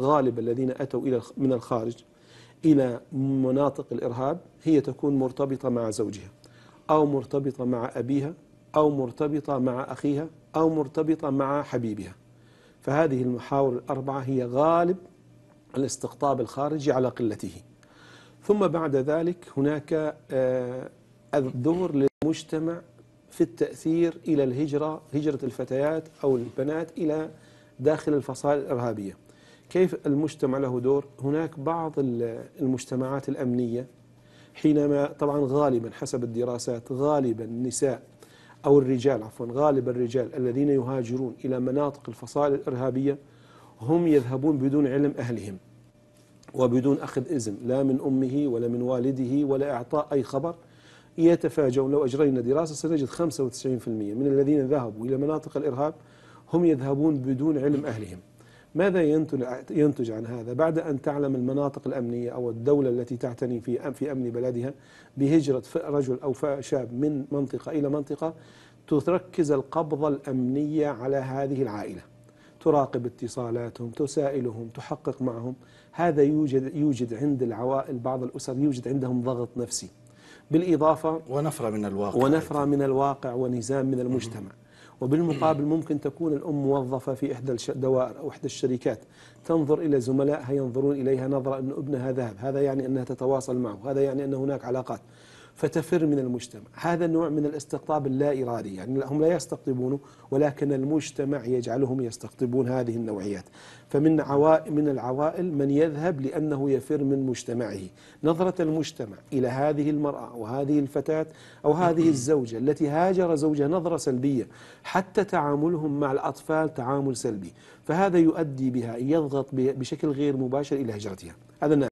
غالب الذين أتوا إلى من الخارج إلى مناطق الإرهاب هي تكون مرتبطة مع زوجها أو مرتبطة مع أبيها أو مرتبطة مع أخيها أو مرتبطة مع حبيبها فهذه المحاور الأربعة هي غالب الاستقطاب الخارجي على قلته ثم بعد ذلك هناك آه، الدور للمجتمع في التأثير إلى الهجرة هجرة الفتيات أو البنات إلى داخل الفصائل الإرهابية كيف المجتمع له دور هناك بعض المجتمعات الأمنية حينما طبعا غالبا حسب الدراسات غالبا النساء أو الرجال عفوا غالبا الرجال الذين يهاجرون إلى مناطق الفصائل الإرهابية هم يذهبون بدون علم أهلهم وبدون أخذ إذن لا من أمه ولا من والده ولا إعطاء أي خبر يتفاجئون لو أجرينا دراسة سنجد 95% من الذين ذهبوا إلى مناطق الإرهاب هم يذهبون بدون علم أهلهم ماذا ينتج عن هذا بعد أن تعلم المناطق الأمنية أو الدولة التي تعتني في في أمن بلدها بهجرة رجل أو شاب من منطقة إلى منطقة تركز القبضة الأمنية على هذه العائلة تراقب اتصالاتهم تسائلهم تحقق معهم هذا يوجد يوجد عند العوائل بعض الأسر يوجد عندهم ضغط نفسي بالإضافة ونفرة من الواقع ونفرة من الواقع ونزام من المجتمع وبالمقابل ممكن تكون الأم موظفة في إحدى الدوائر أو إحدى الشركات تنظر إلى زملائها ينظرون إليها نظرة أن ابنها ذهب هذا يعني أنها تتواصل معه هذا يعني أن هناك علاقات فتفر من المجتمع هذا النوع من الاستقطاب اللا إرادي يعني هم لا يستقطبونه ولكن المجتمع يجعلهم يستقطبون هذه النوعيات فمن عوائل من العوائل من يذهب لأنه يفر من مجتمعه نظرة المجتمع إلى هذه المرأة وهذه الفتاة أو هذه الزوجة التي هاجر زوجها نظرة سلبية حتى تعاملهم مع الأطفال تعامل سلبي فهذا يؤدي بها يضغط بشكل غير مباشر إلى هجرتها هذا